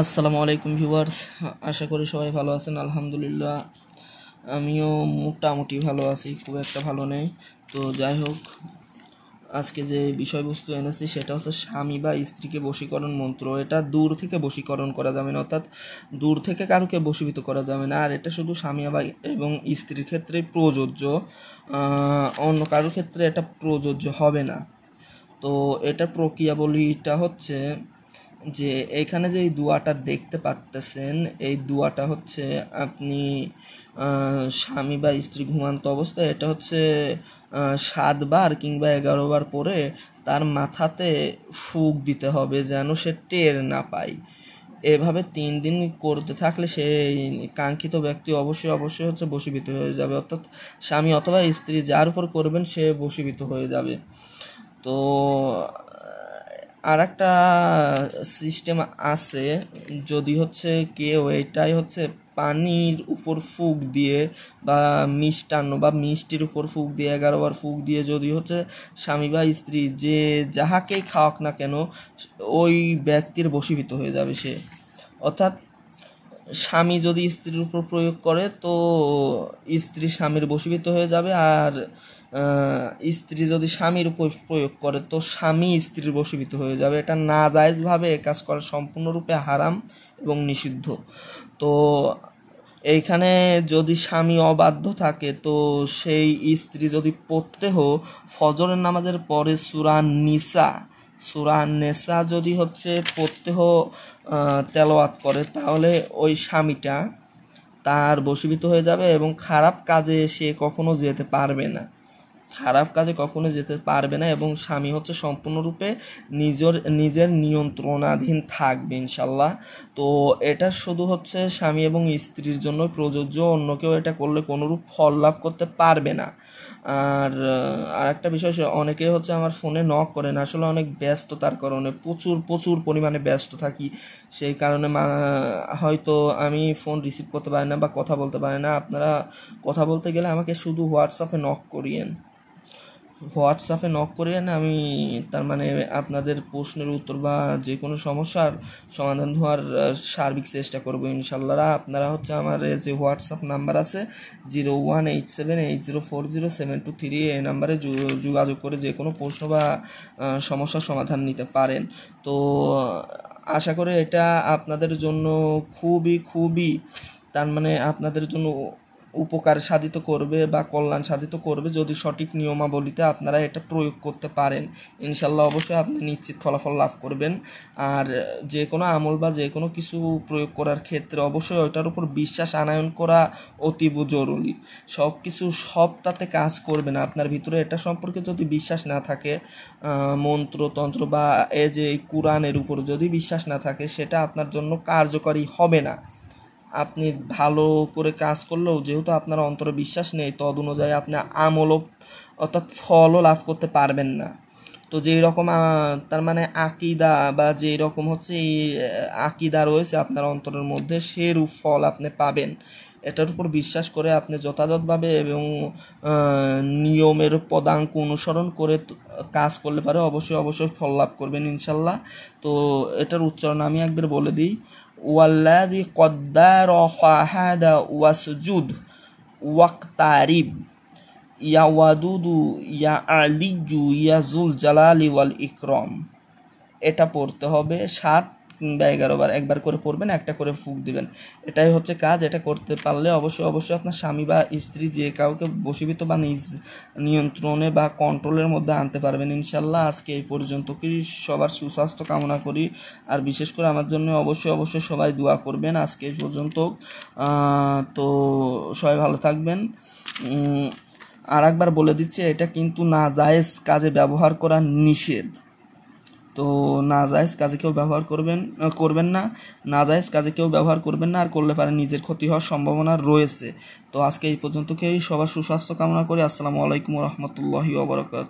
আসসালামু আলাইকুম ভিউয়ার্স আশা করি সবাই ভালো আছেন আলহামদুলিল্লাহ আমিও মোটামুটি ভালো আছি খুব একটা ভালো নেই তো যাই হোক আজকে যে বিষয়বস্তু এনেছি সেটা হচ্ছে স্বামী বা স্ত্রীকে বশীকরণ মন্ত্র এটা দূর থেকে বশীকরণ করা যাবে না অর্থাৎ দূর থেকে কারোকে বশীভূত করা যাবে না আর এটা শুধু স্বামী বা এবং স্ত্রীর ক্ষেত্রে প্রযোজ্য অন্য কারোর ক্ষেত্রে এটা প্রযোজ্য হবে না তো এটা প্রক্রিয়াবলীটা হচ্ছে যে এইখানে যে এই দুয়াটা দেখতে পারতেছেন এই দুয়াটা হচ্ছে আপনি স্বামী বা স্ত্রী ঘুমান্ত অবস্থায় এটা হচ্ছে সাতবার কিংবা এগারো বার পরে তার মাথাতে ফুক দিতে হবে যেন সে টের না পায় এভাবে তিন দিন করতে থাকলে সেই কাঙ্ক্ষিত ব্যক্তি অবশ্যই অবশ্যই হচ্ছে বশীভূত হয়ে যাবে অর্থাৎ স্বামী অথবা স্ত্রী যার উপর করবেন সে বশীভূত হয়ে যাবে তো আর একটা সিস্টেম আছে যদি হচ্ছে কেউ এটাই হচ্ছে পানির উপর ফুক দিয়ে বা মিষ্টান্ন বা মিষ্টির উপর ফুক দিয়ে এগারো বার ফুক দিয়ে যদি হচ্ছে স্বামী বা স্ত্রী যে যাহাকেই খাওয়াক না কেন ওই ব্যক্তির বশীভূত হয়ে যাবে সে অর্থাৎ স্বামী যদি স্ত্রীর উপর প্রয়োগ করে তো স্ত্রী স্বামীর বশীভূত হয়ে যাবে আর স্ত্রী যদি স্বামীর উপর প্রয়োগ করে তো স্বামী স্ত্রীর বশীভূত হয়ে যাবে এটা না জায়জভাবে এ কাজ করা সম্পূর্ণরূপে হারাম এবং নিষিদ্ধ তো এইখানে যদি স্বামী অবাধ্য থাকে তো সেই স্ত্রী যদি পড়তে হো ফজরের নামাজের পরে সুরা নিসা সুরা নেশা যদি হচ্ছে প্রত্যহ তেলোয়াত করে তাহলে ওই স্বামীটা তার বশীভূত হয়ে যাবে এবং খারাপ কাজে সে কখনো যেতে পারবে না খারাপ কাজে কখনো যেতে পারবে না এবং স্বামী হচ্ছে সম্পূর্ণরূপে নিজের নিজের নিয়ন্ত্রণাধীন থাকবে ইনশাল্লাহ তো এটা শুধু হচ্ছে স্বামী এবং স্ত্রীর জন্য প্রযোজ্য অন্য কেউ এটা করলে কোনোরূপ ফল লাভ করতে পারবে না আর আর একটা বিষয় অনেকেই হচ্ছে আমার ফোনে নক করেন আসলে অনেক ব্যস্ততার কারণে প্রচুর প্রচুর পরিমাণে ব্যস্ত থাকি সেই কারণে হয়তো আমি ফোন রিসিভ করতে পারি না বা কথা বলতে পারি না আপনারা কথা বলতে গেলে আমাকে শুধু হোয়াটসঅ্যাপে নক করিয়েন হোয়াটসঅ্যাপে নক করে না আমি তার মানে আপনাদের প্রশ্নের উত্তর বা যে কোনো সমস্যার সমাধান হওয়ার সার্বিক চেষ্টা করব ইনশাল্লাহ আপনারা হচ্ছে আমার যে হোয়াটসঅ্যাপ নাম্বার আছে zero one eight seven eight zero four zero seven two three এই নাম্বারে যোগাযোগ করে যে কোনো প্রশ্ন বা সমস্যার সমাধান নিতে পারেন তো আশা করি এটা আপনাদের জন্য খুবই খুবই তার মানে আপনাদের জন্য উপকার সাধিত করবে বা কল্যাণ সাধিত করবে যদি সঠিক নিয়মাবলীতে আপনারা এটা প্রয়োগ করতে পারেন ইনশাল্লাহ অবশ্যই আপনি নিশ্চিত ফলাফল লাভ করবেন আর যে কোনো আমল বা যে কোনো কিছু প্রয়োগ করার ক্ষেত্রে অবশ্যই ওইটার উপর বিশ্বাস আনায়ন করা অতীব জরুরি সব কিছু সব তাতে কাজ করবে না আপনার ভিতরে এটা সম্পর্কে যদি বিশ্বাস না থাকে মন্ত্রতন্ত্র বা এ যে কোরআনের উপর যদি বিশ্বাস না থাকে সেটা আপনার জন্য কার্যকরী হবে না আপনি ভালো করে কাজ করলেও যেহেতু আপনার অন্তরে বিশ্বাস নেই তদ অনুযায়ী আপনি আমলও অর্থাৎ ফলও লাভ করতে পারবেন না তো যেই রকম তার মানে আকিদা বা যেই রকম হচ্ছে এই আকিদা রয়েছে আপনার অন্তরের মধ্যে সেরূপ ফল আপনি পাবেন এটার উপর বিশ্বাস করে আপনি যথাযথভাবে এবং নিয়মের পদাঙ্ক অনুসরণ করে কাজ করলে পারে অবশ্যই অবশ্যই ফল লাভ করবেন ইনশাল্লাহ তো এটার উচ্চারণ আমি একবার বলে দিই والذي قدر فهد وسجود واقترب يا ودود يا علي يا ذو الجلال والإكرام এটা পড়তে হবে সাত বা বার একবার করে পড়বেন একটা করে ফুক দিবেন এটাই হচ্ছে কাজ এটা করতে পারলে অবশ্যই অবশ্যই আপনার স্বামী বা স্ত্রী যে কাউকে বসীভূত বা নিজ নিয়ন্ত্রণে বা কন্ট্রোলের মধ্যে আনতে পারবেন ইনশাল্লাহ আজকে এই পর্যন্ত কি সবার সুস্বাস্থ্য কামনা করি আর বিশেষ করে আমার জন্য অবশ্যই অবশ্যই সবাই দোয়া করবেন আজকে এই পর্যন্ত তো সবাই ভালো থাকবেন আর একবার বলে দিচ্ছি এটা কিন্তু না জায়েজ কাজে ব্যবহার করা নিষেধ তো নাজায়জ কাজে কেউ ব্যবহার করবেন করবেন না নাজায়জ কাজে কেউ ব্যবহার করবেন না আর করলে পারে নিজের ক্ষতি হওয়ার সম্ভাবনা রয়েছে তো আজকে এই পর্যন্তকেই সবার সুস্বাস্থ্য কামনা করি আসসালামু আলাইকুম রহমতুল্লাহি ওবরাকাত